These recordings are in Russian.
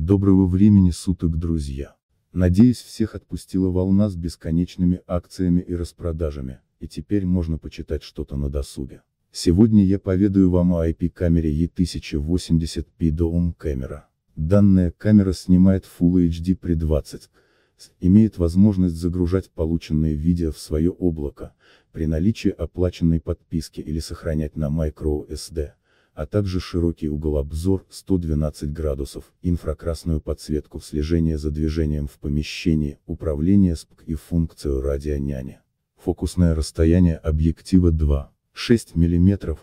Доброго времени суток, друзья! Надеюсь, всех отпустила волна с бесконечными акциями и распродажами, и теперь можно почитать что-то на досуге. Сегодня я поведаю вам о IP-камере E1080p Dome Camera. Данная камера снимает Full HD при 20 имеет возможность загружать полученные видео в свое облако, при наличии оплаченной подписки или сохранять на microSD а также широкий угол обзор 112 градусов, инфракрасную подсветку слежение за движением в помещении, управление СПК и функцию радионяни. Фокусное расстояние объектива 2,6 мм,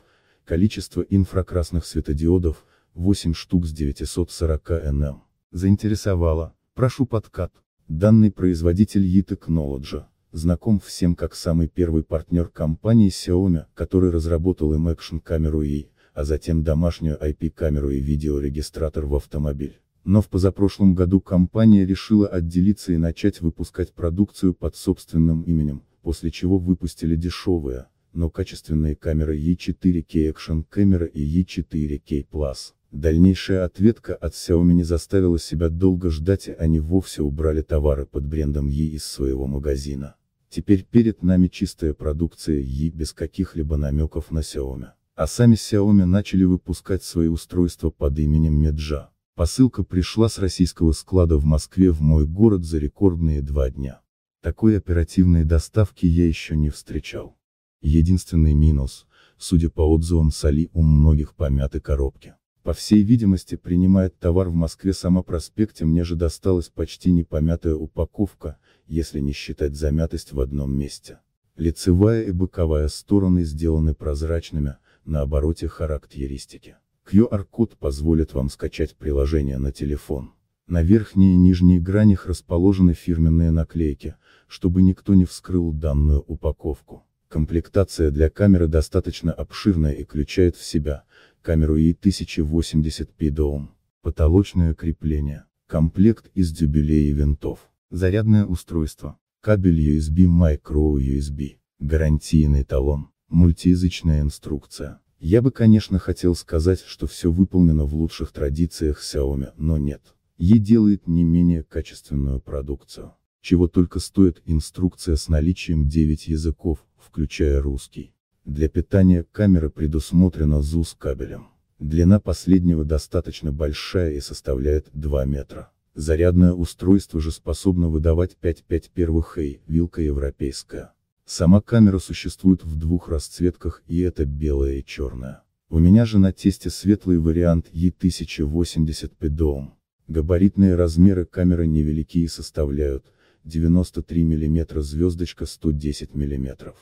количество инфракрасных светодиодов, 8 штук с 940 нм. Заинтересовало, прошу подкат. Данный производитель E-Technology знаком всем как самый первый партнер компании Xiaomi, который разработал им экшн-камеру и а затем домашнюю IP-камеру и видеорегистратор в автомобиль. Но в позапрошлом году компания решила отделиться и начать выпускать продукцию под собственным именем, после чего выпустили дешевые, но качественные камеры E4K Action Camera и E4K Plus. Дальнейшая ответка от Xiaomi не заставила себя долго ждать и они вовсе убрали товары под брендом Yi из своего магазина. Теперь перед нами чистая продукция Yi без каких-либо намеков на Xiaomi а сами Xiaomi начали выпускать свои устройства под именем Меджа. Посылка пришла с российского склада в Москве в мой город за рекордные два дня. Такой оперативной доставки я еще не встречал. Единственный минус, судя по отзывам Сали, у многих помяты коробки. По всей видимости принимает товар в Москве сама проспекте мне же досталась почти непомятая упаковка, если не считать замятость в одном месте. Лицевая и боковая стороны сделаны прозрачными, на обороте характеристики. QR-код позволит вам скачать приложение на телефон. На верхней и нижней гранях расположены фирменные наклейки, чтобы никто не вскрыл данную упаковку. Комплектация для камеры достаточно обширная и включает в себя камеру E1080p dom потолочное крепление, комплект из дюбелей и винтов, зарядное устройство, кабель USB Micro USB, гарантийный талон. Мультиязычная инструкция. Я бы конечно хотел сказать, что все выполнено в лучших традициях Xiaomi, но нет. Е делает не менее качественную продукцию. Чего только стоит инструкция с наличием 9 языков, включая русский. Для питания камеры предусмотрена ЗУ с кабелем. Длина последнего достаточно большая и составляет 2 метра. Зарядное устройство же способно выдавать 5,5 первых и, вилка европейская. Сама камера существует в двух расцветках и это белая и черная. У меня же на тесте светлый вариант E1080p дом. Габаритные размеры камеры невеликие и составляют 93 мм звездочка 110 мм.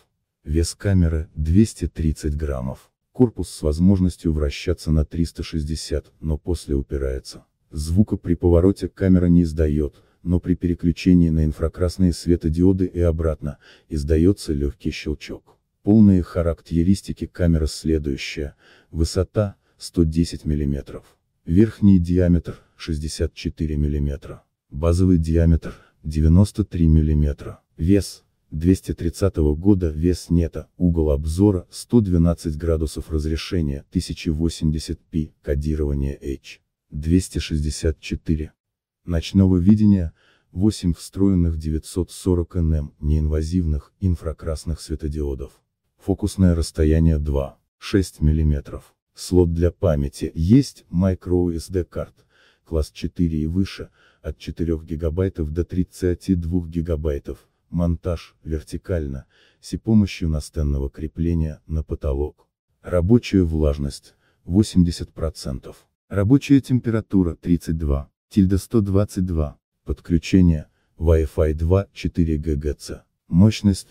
Вес камеры 230 граммов. Корпус с возможностью вращаться на 360, но после упирается. Звука при повороте камера не издает, но при переключении на инфракрасные светодиоды и обратно, издается легкий щелчок. Полные характеристики камеры следующие: высота, 110 мм, верхний диаметр, 64 мм, базовый диаметр, 93 мм, вес, 230 года, вес нета, угол обзора, 112 градусов разрешения, 1080p, кодирование H, 264, ночного видения, 8 встроенных 940 нм неинвазивных инфракрасных светодиодов. Фокусное расстояние 2,6 мм. Слот для памяти есть microSD карт, класс 4 и выше, от 4 ГБ до 32 ГБ, монтаж, вертикально, с помощью настенного крепления, на потолок. Рабочая влажность, 80%. Рабочая температура 32. Тильда 122. Подключение. Wi-Fi 2, 4 ГГц. Мощность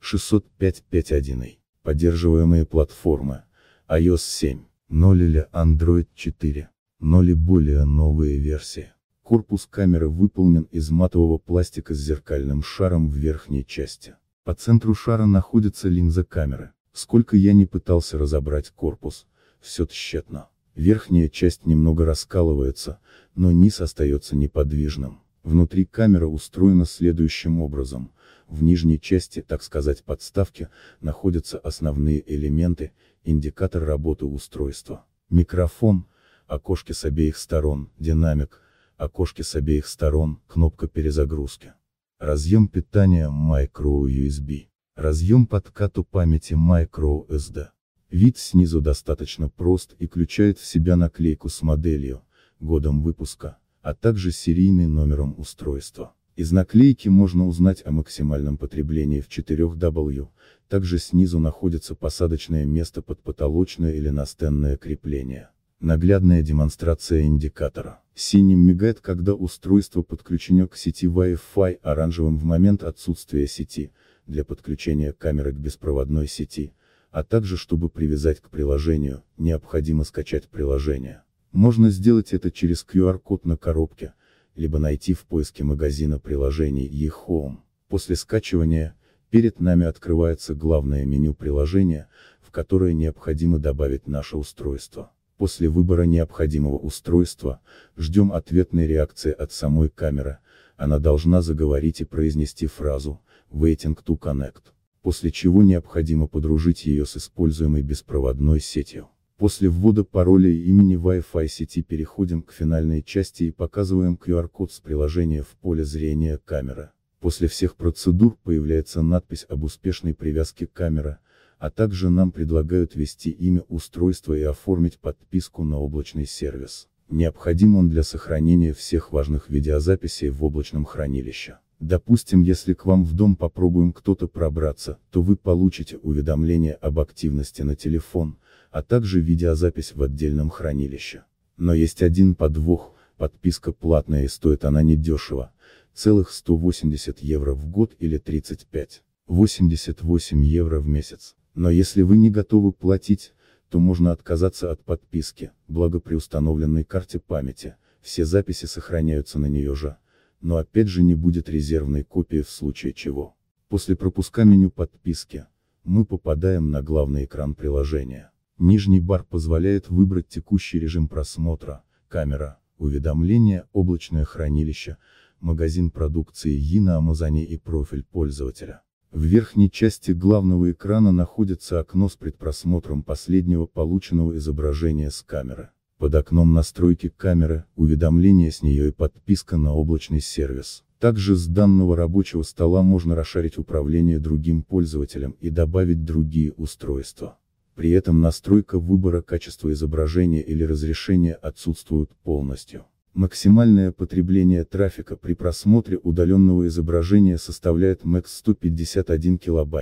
605.5.1. Поддерживаемые платформы. iOS 7, 0 или Android 4, 0 и более новые версии. Корпус камеры выполнен из матового пластика с зеркальным шаром в верхней части. По центру шара находится линза камеры. Сколько я не пытался разобрать корпус, все тщетно. Верхняя часть немного раскалывается, но низ остается неподвижным. Внутри камера устроена следующим образом. В нижней части, так сказать, подставки, находятся основные элементы, индикатор работы устройства. Микрофон, окошки с обеих сторон, динамик, окошки с обеих сторон, кнопка перезагрузки. Разъем питания Micro USB. Разъем подкату памяти Micro SD. Вид снизу достаточно прост и включает в себя наклейку с моделью, годом выпуска, а также серийным номером устройства. Из наклейки можно узнать о максимальном потреблении в 4W, также снизу находится посадочное место под потолочное или настенное крепление. Наглядная демонстрация индикатора. Синим мигает, когда устройство подключено к сети Wi-Fi, оранжевым в момент отсутствия сети, для подключения камеры к беспроводной сети, а также чтобы привязать к приложению, необходимо скачать приложение. Можно сделать это через QR-код на коробке, либо найти в поиске магазина приложений eHome. После скачивания, перед нами открывается главное меню приложения, в которое необходимо добавить наше устройство. После выбора необходимого устройства, ждем ответной реакции от самой камеры, она должна заговорить и произнести фразу «Waiting to connect» после чего необходимо подружить ее с используемой беспроводной сетью. После ввода пароля и имени Wi-Fi сети переходим к финальной части и показываем QR-код с приложения в поле зрения камеры. После всех процедур появляется надпись об успешной привязке камеры, а также нам предлагают ввести имя устройства и оформить подписку на облачный сервис. Необходим он для сохранения всех важных видеозаписей в облачном хранилище. Допустим, если к вам в дом попробуем кто-то пробраться, то вы получите уведомление об активности на телефон, а также видеозапись в отдельном хранилище. Но есть один подвох, подписка платная и стоит она недешево, целых 180 евро в год или 35, 88 евро в месяц. Но если вы не готовы платить, то можно отказаться от подписки, благо при установленной карте памяти, все записи сохраняются на нее же но опять же не будет резервной копии в случае чего. После пропуска меню подписки, мы попадаем на главный экран приложения. Нижний бар позволяет выбрать текущий режим просмотра, камера, уведомления, облачное хранилище, магазин продукции и на Амазоне и профиль пользователя. В верхней части главного экрана находится окно с предпросмотром последнего полученного изображения с камеры под окном настройки камеры, уведомления с нее и подписка на облачный сервис. Также с данного рабочего стола можно расширить управление другим пользователем и добавить другие устройства. При этом настройка выбора качества изображения или разрешения отсутствует полностью. Максимальное потребление трафика при просмотре удаленного изображения составляет max 151 кБ,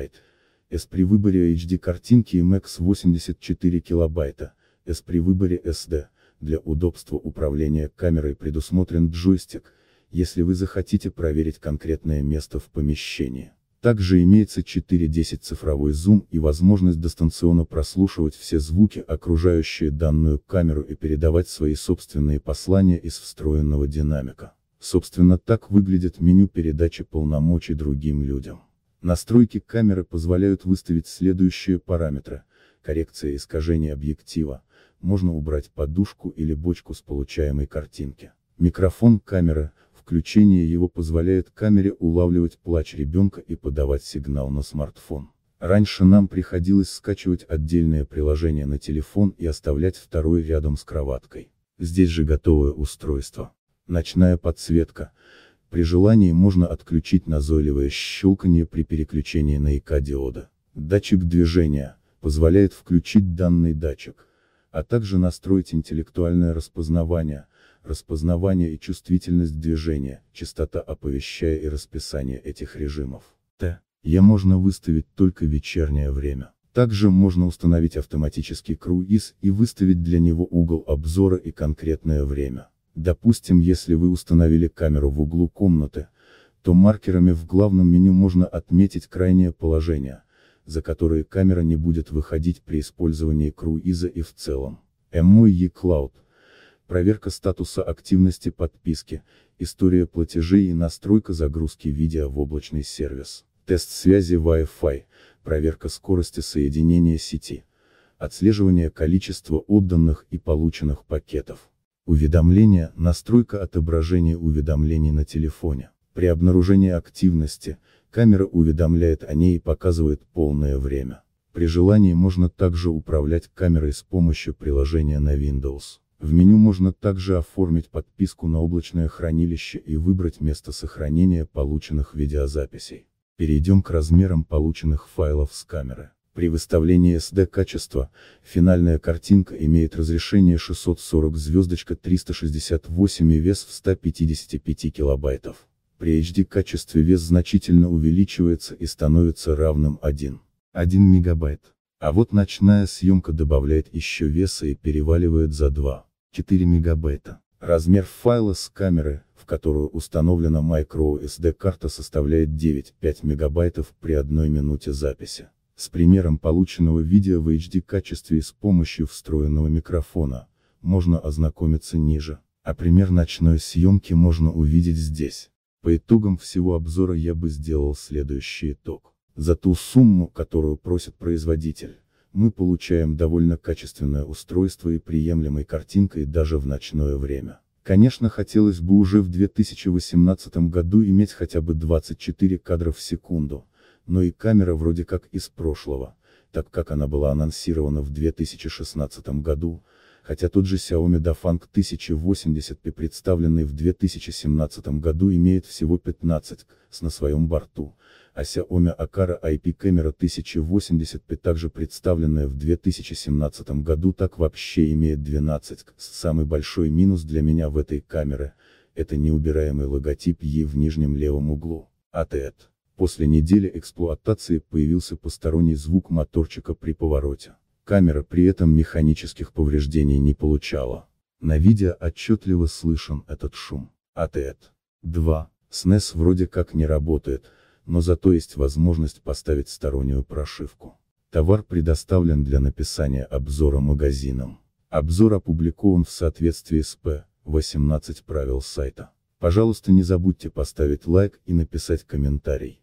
S при выборе HD картинки и max 84 кБ, S при выборе SD. Для удобства управления камерой предусмотрен джойстик, если вы захотите проверить конкретное место в помещении. Также имеется 4.10 цифровой зум и возможность дистанционно прослушивать все звуки, окружающие данную камеру и передавать свои собственные послания из встроенного динамика. Собственно так выглядит меню передачи полномочий другим людям. Настройки камеры позволяют выставить следующие параметры. Коррекция искажений объектива, можно убрать подушку или бочку с получаемой картинки. Микрофон камеры, включение его позволяет камере улавливать плач ребенка и подавать сигнал на смартфон. Раньше нам приходилось скачивать отдельное приложение на телефон и оставлять второй рядом с кроваткой. Здесь же готовое устройство. Ночная подсветка. При желании можно отключить назойливое щелканье при переключении на ИК диода. Датчик движения, позволяет включить данный датчик, а также настроить интеллектуальное распознавание, распознавание и чувствительность движения, частота оповещая и расписание этих режимов. Т. Я можно выставить только вечернее время. Также можно установить автоматический круиз и выставить для него угол обзора и конкретное время. Допустим, если вы установили камеру в углу комнаты, то маркерами в главном меню можно отметить крайнее положение – за которые камера не будет выходить при использовании круиза и в целом. MOE Cloud. Проверка статуса активности подписки, история платежей и настройка загрузки видео в облачный сервис. Тест связи Wi-Fi, проверка скорости соединения сети. Отслеживание количества отданных и полученных пакетов. Уведомления, настройка отображения уведомлений на телефоне. При обнаружении активности, Камера уведомляет о ней и показывает полное время. При желании можно также управлять камерой с помощью приложения на Windows. В меню можно также оформить подписку на облачное хранилище и выбрать место сохранения полученных видеозаписей. Перейдем к размерам полученных файлов с камеры. При выставлении SD качества, финальная картинка имеет разрешение 640 звездочка 368 и вес в 155 килобайтов. При HD качестве вес значительно увеличивается и становится равным 1. 1 мегабайт. А вот ночная съемка добавляет еще веса и переваливает за 2. 4 мегабайта. Размер файла с камеры, в которую установлена microSD карта составляет 9,5 мегабайтов при одной минуте записи. С примером полученного видео в HD качестве и с помощью встроенного микрофона, можно ознакомиться ниже, а пример ночной съемки можно увидеть здесь. По итогам всего обзора я бы сделал следующий итог. За ту сумму, которую просит производитель, мы получаем довольно качественное устройство и приемлемой картинкой даже в ночное время. Конечно хотелось бы уже в 2018 году иметь хотя бы 24 кадра в секунду, но и камера вроде как из прошлого, так как она была анонсирована в 2016 году, хотя тот же Xiaomi DaFang 1080p представленный в 2017 году имеет всего 15 с на своем борту, а Xiaomi Akara IP камера 1080p также представленная в 2017 году так вообще имеет 12 кс. самый большой минус для меня в этой камеры, это неубираемый логотип E в нижнем левом углу, АТЭТ. После недели эксплуатации появился посторонний звук моторчика при повороте камера при этом механических повреждений не получала. На видео отчетливо слышен этот шум. АТЭТ. 2. SNES вроде как не работает, но зато есть возможность поставить стороннюю прошивку. Товар предоставлен для написания обзора магазинам. Обзор опубликован в соответствии с П. 18 правил сайта. Пожалуйста не забудьте поставить лайк и написать комментарий.